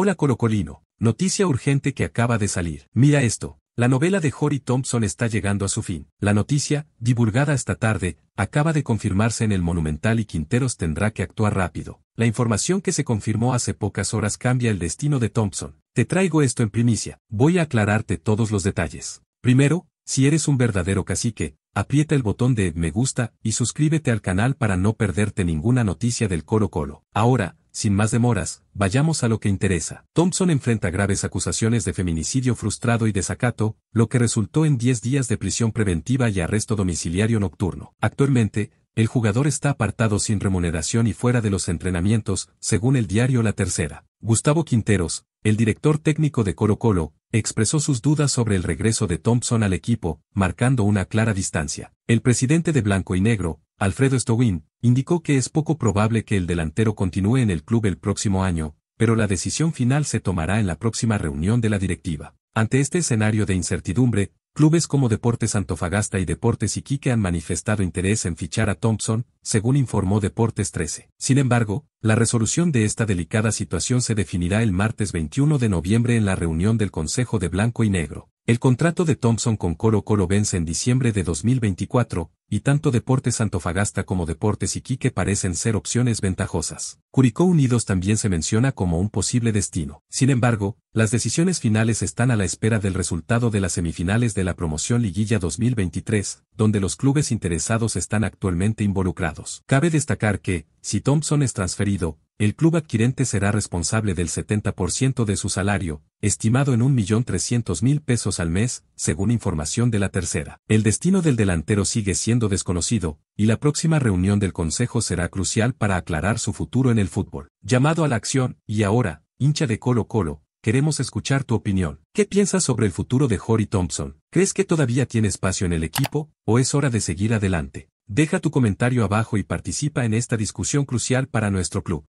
Hola Colocolino, noticia urgente que acaba de salir. Mira esto. La novela de Jory Thompson está llegando a su fin. La noticia, divulgada esta tarde, acaba de confirmarse en el Monumental y Quinteros tendrá que actuar rápido. La información que se confirmó hace pocas horas cambia el destino de Thompson. Te traigo esto en primicia. Voy a aclararte todos los detalles. Primero, si eres un verdadero cacique, aprieta el botón de me gusta y suscríbete al canal para no perderte ninguna noticia del Coro Colo. Ahora, sin más demoras, vayamos a lo que interesa. Thompson enfrenta graves acusaciones de feminicidio frustrado y desacato, lo que resultó en 10 días de prisión preventiva y arresto domiciliario nocturno. Actualmente, el jugador está apartado sin remuneración y fuera de los entrenamientos, según el diario La Tercera. Gustavo Quinteros, el director técnico de Coro Colo, expresó sus dudas sobre el regreso de Thompson al equipo, marcando una clara distancia. El presidente de Blanco y Negro, Alfredo Stowin, indicó que es poco probable que el delantero continúe en el club el próximo año, pero la decisión final se tomará en la próxima reunión de la directiva. Ante este escenario de incertidumbre, clubes como Deportes Antofagasta y Deportes Iquique han manifestado interés en fichar a Thompson, según informó Deportes 13. Sin embargo, la resolución de esta delicada situación se definirá el martes 21 de noviembre en la reunión del Consejo de Blanco y Negro. El contrato de Thompson con Coro Coro vence en diciembre de 2024, y tanto Deportes Antofagasta como Deportes Iquique parecen ser opciones ventajosas. Curicó Unidos también se menciona como un posible destino. Sin embargo, las decisiones finales están a la espera del resultado de las semifinales de la promoción Liguilla 2023, donde los clubes interesados están actualmente involucrados. Cabe destacar que, si Thompson es transferido, el club adquirente será responsable del 70% de su salario, estimado en 1.300.000 pesos al mes, según información de la tercera. El destino del delantero sigue siendo desconocido, y la próxima reunión del Consejo será crucial para aclarar su futuro en el fútbol. Llamado a la acción, y ahora, hincha de Colo Colo, queremos escuchar tu opinión. ¿Qué piensas sobre el futuro de Jory Thompson? ¿Crees que todavía tiene espacio en el equipo, o es hora de seguir adelante? Deja tu comentario abajo y participa en esta discusión crucial para nuestro club.